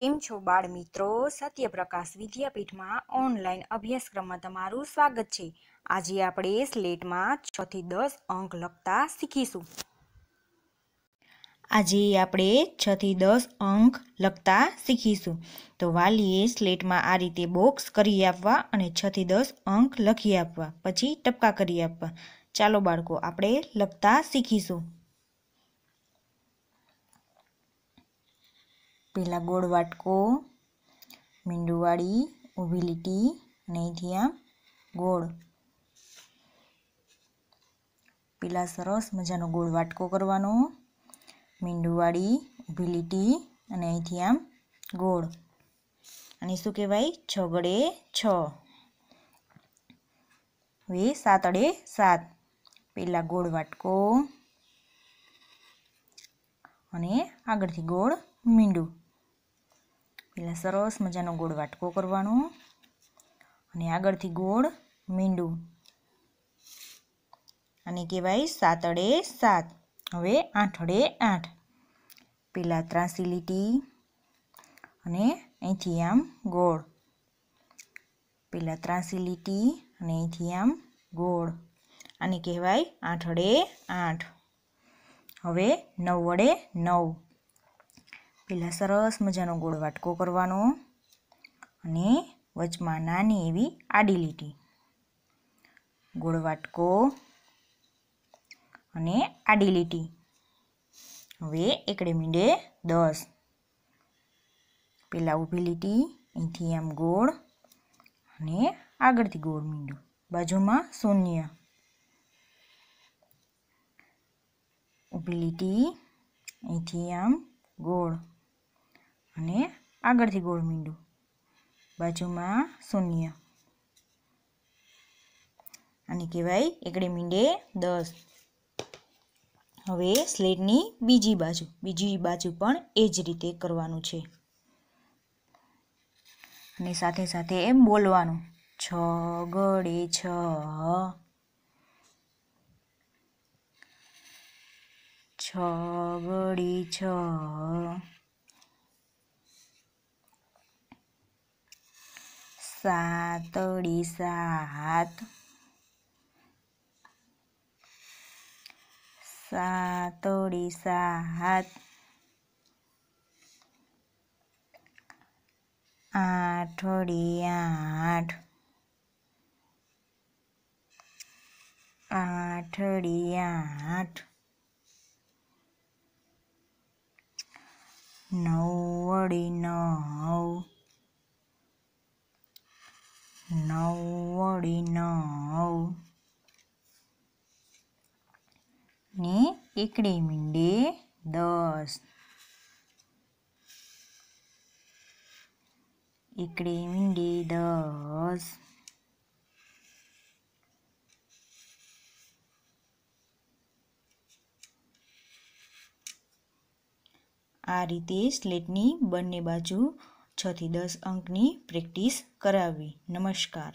કેમ છો બાળ મિત્રો સત્યપ્રકાશ વિદ્યાપીઠમાં ઓનલાઈન અભ્યાસક્રમમાં તમારું સ્વાગત છે આજે આપણે સ્લેટમાં છથી દસ અંક લખતા શીખીશું આજે આપણે છથી દસ અંક લખતા શીખીશું તો વાલીએ સ્લેટમાં આ રીતે બોક્સ કરી આપવા અને છથી દસ અંક લખી આપવા પછી ટપકા કરી આપવા ચાલો બાળકો આપણે લખતા શીખીશું પહેલાં ગોળ વાટકો મીંડુવાળી ઊભી લીટી અને અહીંથી આમ ગોળ પેલા સરસ મજાનો ગોળ વાટકો કરવાનો મીંડુવાળી ઊભી લીટી અને અહીંથી આમ ગોળ અને શું કહેવાય છ ગળે છ હવે સાત અડે સાત પહેલાં ગોળ વાટકો અને આગળથી ગોળ મીંડું એટલે સરસ મજાનો ગોળ વાટકો કરવાનો અને આગળથી ગોળ મીંડું અને કહેવાય સાત અડે સાત હવે આઠ અડે આઠ પેલા ત્રાસી લીટી અને અહીંથી આમ ગોળ પેલા ત્રાસી લીટી અને અહીંથી આમ ગોળ અને કહેવાય આઠ અડે આઠ હવે નવ વડે નવ પહેલાં સરસ મજાનો ગોળ વાટકો કરવાનો અને વચમાં નાની એવી આડી લીટી ગોળ વાટકો અને આડી લીટી હવે એકડે મીંડે દસ પહેલાં ઊભી લીટી અહીંથી આમ ગોળ અને આગળથી ગોળ મીંડો બાજુમાં શૂન્ય ઊભી લીટી અહીંથી આમ ગોળ અને આગળથી ગોળ મીંડું બાજુમાં શૂન્ય અને કહેવાય એકડે મીંડે દસ હવે સ્લેટની બીજી બાજુ બીજી બાજુ પણ એ જ રીતે કરવાનું છે અને સાથે સાથે એમ બોલવાનું છ ગળે છ છ છ સાતડી સાત સાતડી સાત આઠડી આઠ આઠડી આઠ નવડી નવ નવ વળી નવ ને એકડે મીંડે દસ એકડે મીંડે દસ આ રીતે સ્લેટની બંને બાજુ છથી દસ અંકની પ્રેક્ટિસ કરાવવી નમસ્કાર